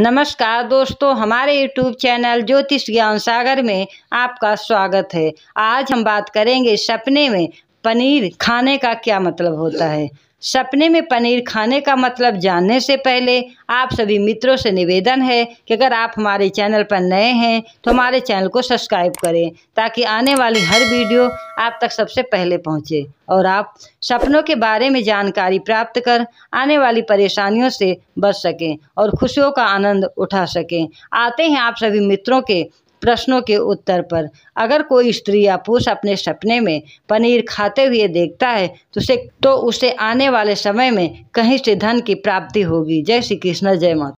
नमस्कार दोस्तों हमारे YouTube चैनल ज्योतिष ज्ञान सागर में आपका स्वागत है आज हम बात करेंगे सपने में पनीर खाने का क्या मतलब होता है सपने में पनीर खाने का मतलब जानने से पहले आप सभी मित्रों से निवेदन है कि अगर आप हमारे चैनल पर नए हैं तो हमारे चैनल को सब्सक्राइब करें ताकि आने वाली हर वीडियो आप तक सबसे पहले पहुंचे और आप सपनों के बारे में जानकारी प्राप्त कर आने वाली परेशानियों से बच सकें और खुशियों का आनंद उठा सकें आते हैं आप सभी मित्रों के प्रश्नों के उत्तर पर अगर कोई स्त्री या पुरुष अपने सपने में पनीर खाते हुए देखता है तो उसे तो उसे आने वाले समय में कहीं से धन की प्राप्ति होगी जय श्री कृष्ण जय माता